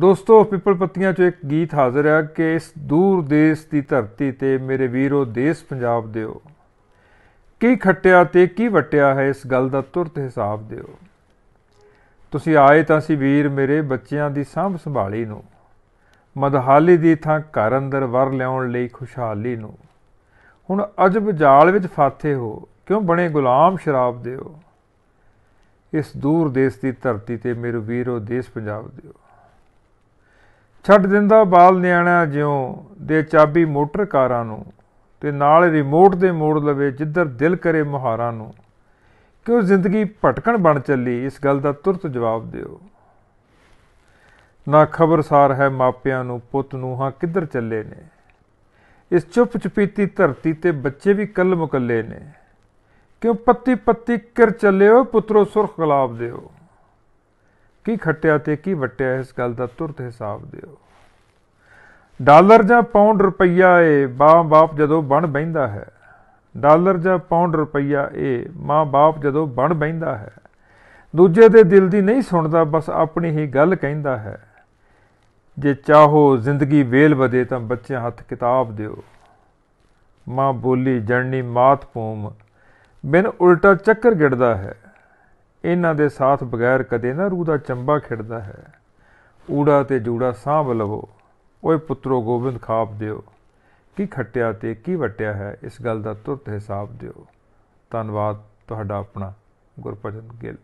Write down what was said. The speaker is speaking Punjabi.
ਦੋਸਤੋ ਪਿੱਪਲ ਪੱਤੀਆਂ 'ਚ ਇੱਕ ਗੀਤ ਹਾਜ਼ਰ ਹੈ ਕਿ ਇਸ ਦੂਰ ਦੇਸ਼ ਦੀ ਧਰਤੀ ਤੇ ਮੇਰੇ ਵੀਰੋ ਦੇਸ਼ ਪੰਜਾਬ ਦਿਓ ਕੀ ਖੱਟਿਆ ਤੇ ਕੀ ਵਟਿਆ ਹੈ ਇਸ ਗੱਲ ਦਾ ਤੁਰਤ ਹਿਸਾਬ ਦਿਓ ਤੁਸੀਂ ਆਏ ਤਾਂ ਸੀ ਵੀਰ ਮੇਰੇ ਬੱਚਿਆਂ ਦੀ ਸੰਭ ਸੰਭਾਲੀ ਨੂੰ ਮਦਹਾਲੀ ਦੀ ਥਾਂ ਘਰ ਅੰਦਰ ਵਰ ਲਿਆਉਣ ਲਈ ਖੁਸ਼ਹਾਲੀ ਨੂੰ ਹੁਣ ਅਜਬ ਜਾਲ ਵਿੱਚ ਫਾਥੇ ਹੋ ਕਿਉਂ ਬਣੇ ਗੁਲਾਮ ਸ਼ਰਾਬ ਦਿਓ ਇਸ ਦੂਰ ਦੇਸ਼ ਦੀ ਧਰਤੀ ਤੇ ਮੇਰੇ ਵੀਰੋ ਦੇਸ਼ ਪੰਜਾਬ ਦਿਓ ਛੱਡ ਦਿੰਦਾ ਬਾਲ ਨਿਆਣਾ ਜਿਉਂ ਦੇ ਚਾਬੀ ਮੋਟਰ ਕਾਰਾਂ ਨੂੰ ਤੇ ਨਾਲ ਰਿਮੋਟ ਦੇ ਮੋੜ ਲਵੇ ਜਿੱਧਰ ਦਿਲ ਕਰੇ ਮੁਹਾਰਾਂ ਨੂੰ ਕਿ ਉਹ ਜ਼ਿੰਦਗੀ ਭਟਕਣ ਬਣ ਚੱਲੀ ਇਸ ਗੱਲ ਦਾ ਤੁਰਤ ਜਵਾਬ ਦਿਓ ਨਾ ਖਬਰਸਾਰ ਹੈ ਮਾਪਿਆਂ ਨੂੰ ਪੁੱਤ ਨੂੰ ਹਾਂ ਕਿੱਧਰ ਚੱਲੇ ਨੇ ਇਸ ਚੁੱਪ ਚੁਪੀਤੀ ਧਰਤੀ ਤੇ ਬੱਚੇ ਵੀ ਕੱਲ ਮੁਕੱਲੇ ਨੇ ਕਿਉਂ ਪੱਤੀ ਪੱਤੀ ਕਿਰ ਚੱਲਿਓ ਪੁੱਤਰੋ ਸੁਰਖ ਗੁਲਾਬ ਦਿਓ ਕੀ ਖੱਟਿਆ ਤੇ ਕੀ ਵਟਿਆ ਇਸ ਗੱਲ ਦਾ ਤੁਰਤ ਹਿਸਾਬ ਦਿਓ ਡਾਲਰ ਜਾਂ ਪਾਉਂਡ ਰੁਪਈਆ ਏ ਮਾਂ-ਬਾਪ ਜਦੋਂ ਬਣ ਬੈਂਦਾ ਹੈ ਡਾਲਰ ਜਾਂ ਪਾਉਂਡ ਰੁਪਈਆ ਏ ਮਾਂ-ਬਾਪ ਜਦੋਂ ਬਣ ਬੈਂਦਾ ਹੈ ਦੂਜੇ ਦੇ ਦਿਲ ਦੀ ਨਹੀਂ ਸੁਣਦਾ ਬਸ ਆਪਣੀ ਹੀ ਗੱਲ ਕਹਿੰਦਾ ਹੈ ਜੇ ਚਾਹੋ ਜ਼ਿੰਦਗੀ ਵੇਲ ਵਧੇ ਤਾਂ ਬੱਚੇ ਹੱਥ ਕਿਤਾਬ ਦਿਓ ਮਾਂ ਬੋਲੀ ਜਣਨੀ ਮਾਤ ਪੂਮ ਬਿਨ ਉਲਟਾ ਚੱਕਰ ਗਿੜਦਾ ਹੈ ਇਹਨਾਂ ਦੇ ਸਾਥ ਬਗੈਰ ਕਦੇ ਨਾ ਰੂਹ ਦਾ ਚੰਬਾ ਖਿੜਦਾ ਹੈ ਊੜਾ ਤੇ ਜੂੜਾ ਸਾਂਭ ਲਵੋ ਓਏ ਪੁੱਤਰੋ ਗੋਬਿੰਦ ਖਾਪ ਦਿਓ ਕੀ ਖੱਟਿਆ ਤੇ ਕੀ ਵਟਿਆ ਹੈ ਇਸ ਗੱਲ ਦਾ ਤੁਰਤ ਹਿਸਾਬ ਦਿਓ ਧੰਨਵਾਦ ਤੁਹਾਡਾ ਆਪਣਾ ਗੁਰਪ੍ਰਜਨ ਗਿੱਲ